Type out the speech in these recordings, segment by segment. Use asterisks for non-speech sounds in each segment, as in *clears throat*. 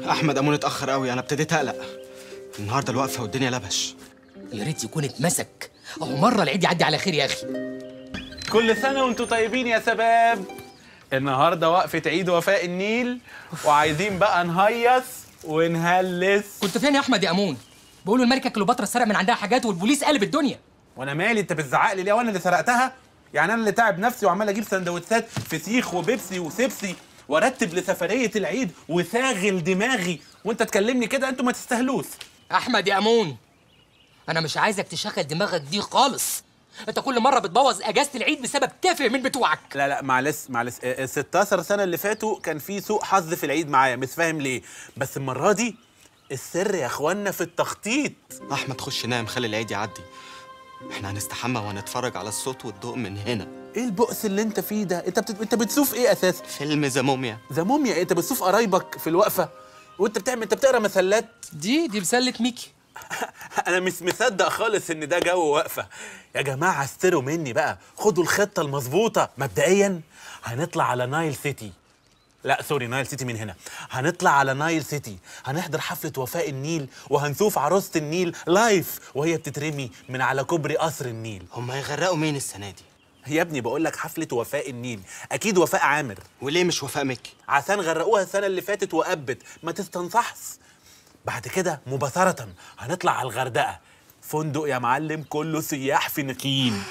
احمد امون اتاخر قوي انا ابتديت اقلق النهارده الوقفه والدنيا لبش يا ريت يكون اتمسك اهو مره العيد يعدي على خير يا اخي كل سنه وانتوا طيبين يا شباب النهارده وقفه عيد وفاء النيل وعايزين بقى نهيص ونهلس كنت فين يا احمد يا امون بيقولوا الملكه كليوباترا سرق من عندها حاجات والبوليس قلب الدنيا وانا مالي انت بتزعق لي ليه وانا اللي سرقتها يعني انا اللي تعب نفسي وعمال اجيب سندوتشات فسيخ وبيبسي وسبسي وارتب لسفريه العيد وثاغل دماغي وانت تكلمني كده انتوا ما تستاهلوش احمد يا امون انا مش عايزك تشغل دماغك دي خالص انت كل مره بتبوظ اجازه العيد بسبب تافه من بتوعك لا لا معلش معلش 16 آه، آه، سنه اللي فاتوا كان في سوء حظ في العيد معايا مش فاهم ليه بس المره دي السر يا اخوانا في التخطيط احمد خش نام خلي العيد يعدي احنا هنستحمى وهنتفرج على الصوت والضوء من هنا ايه البؤس اللي انت فيه ده انت بت... انت بتشوف ايه اساسا فيلم ذا موميا ذا موميا إيه؟ انت بتشوف قرايبك في الوقفه وانت بتعمل انت بتقرا مسلات دي دي مسله ميكي *laughs* انا مش مصدق خالص ان ده جو وقفه يا جماعه استروا مني بقى خدوا الخطه المظبوطه مبدئيا هنطلع على نايل سيتي لا سوري نايل سيتي من هنا هنطلع على نايل سيتي هنحضر حفله وفاء النيل وهنشوف عروسه النيل لايف وهي بتترمي من على كوبري قصر النيل هم هيغرقوا مين السنه دي يا ابني بقول لك حفله وفاء النيل اكيد وفاء عامر وليه مش وفاء مكي عشان غرقوها السنه اللي فاتت وقبت ما تستنصحش بعد كده مباشره هنطلع على الغردقه فندق يا معلم كله سياح فينيقيين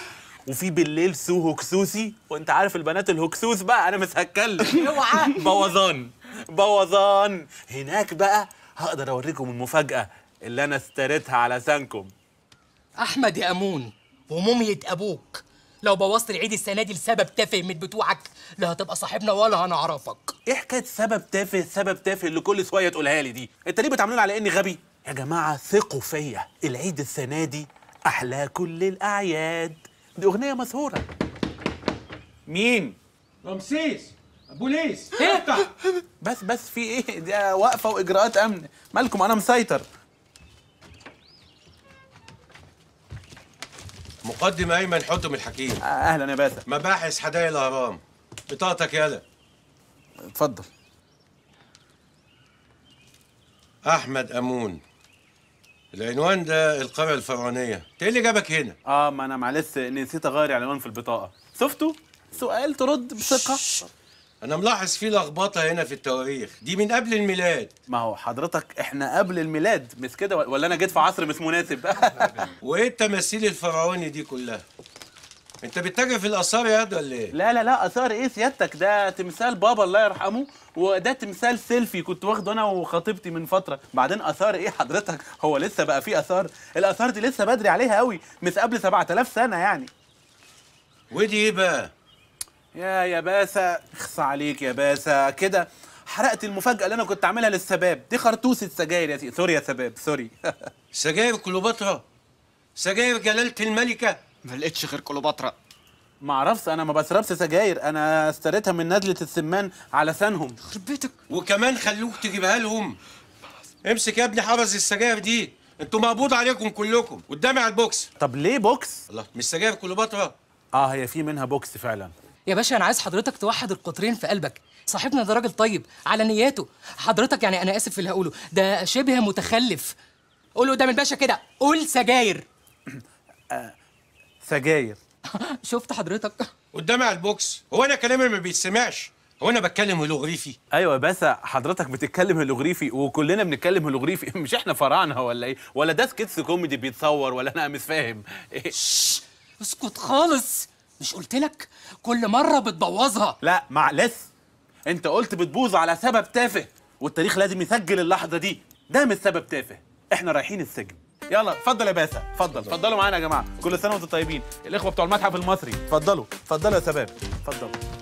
وفي بالليل سو هكسوسي وانت عارف البنات الهكسوس بقى انا مش هتكلم *laughs* اوعى بوظان بوظان هناك بقى هقدر اوريكم المفاجاه اللي انا استريتها على لسانكم احمد يا امون وموميه ابوك لو بوظت العيد السنه دي لسبب تافه من بتوعك لا هتبقى صاحبنا ولا هنعرفك ايه حكايه سبب تافه سبب تافه اللي كل شويه تقولها لي دي انت ليه بتعاملوني على اني غبي يا جماعه ثقوا فيا العيد السنه دي احلى كل الاعياد دي اغنيه مسهورة مين رمسيس بوليس *laughs* افتح بس بس في ايه دي واقفه واجراءات امن مالكم انا مسيطر مقدم ايمن حطم الحكيم اهلا يا باسل مباحث حدائق الاهرام بطاقتك يالا اتفضل احمد امون العنوان ده القرية الفرعونية، انت ايه اللي جابك هنا؟ اه ما انا معلش نسيت اغير العنوان في البطاقة، شفتوا؟ سؤال ترد بثقة انا ملاحظ في لخبطة هنا في التواريخ، دي من قبل الميلاد ما هو حضرتك احنا قبل الميلاد مش كده ولا انا جيت في عصر مش مناسب؟ *laughs* وايه التماثيل الفرعوني دي كلها؟ انت بتتاجر في الاثار يا ولا ايه؟ لا لا لا اثار ايه سيادتك ده تمثال بابا الله يرحمه وده تمثال سيلفي كنت واخده انا وخطيبتي من فتره بعدين اثار ايه حضرتك هو لسه بقى فيه اثار الاثار دي لسه بدري عليها قوي مش قبل 7000 سنه يعني ودي ايه بقى يا يا باسا اخصى عليك يا باسا كده حرقت المفاجاه اللي انا كنت عاملها للسباب دي خرطوسه سجاير يا سي... سوري يا سباب سوري *laughs* سجاير كليوباترا سجاير جلاله الملكه ما لقيتش غير كليوباترا ما اعرفش انا ما بشربش سجاير انا اشتريتها من نزله السمان على سنهم يخرب بيتك وكمان خلوك تجيبها لهم امسك يا ابني حرز السجاير دي انتوا مقبوض عليكم كلكم قدامي على البوكس طب ليه بوكس الله مش سجاير كليوباترا اه هي في منها بوكس فعلا يا باشا انا عايز حضرتك توحد القطرين في قلبك صاحبنا ده راجل طيب على نياته حضرتك يعني انا اسف في اللي هقوله ده شبه متخلف قول قدام الباشا كده قول سجاير *clears throat* *clears throat* سجاير *laughs* شفت حضرتك قدامي على البوكس هو انا كلامي ما بيتسمعش هو انا بتكلم هيلوغريفي ايوه بس حضرتك بتتكلم هيلوغريفي وكلنا بنتكلم هيلوغريفي *laughs* مش احنا فراعنه ولا ايه ولا ده سكتس كوميدي بيتصور ولا انا مش فاهم إيه؟ *laughs* اسكت خالص مش قلت لك كل مره بتبوظها لا معلش انت قلت بتبوظ على سبب تافه والتاريخ لازم يسجل اللحظه دي ده مش سبب تافه احنا رايحين السجن يلا اتفضل يا باسا اتفضل اتفضلوا معانا يا جماعه كل سنه وانتم طيبين الاخوه بتوع المتحف المصري اتفضلوا اتفضلوا يا شباب اتفضلوا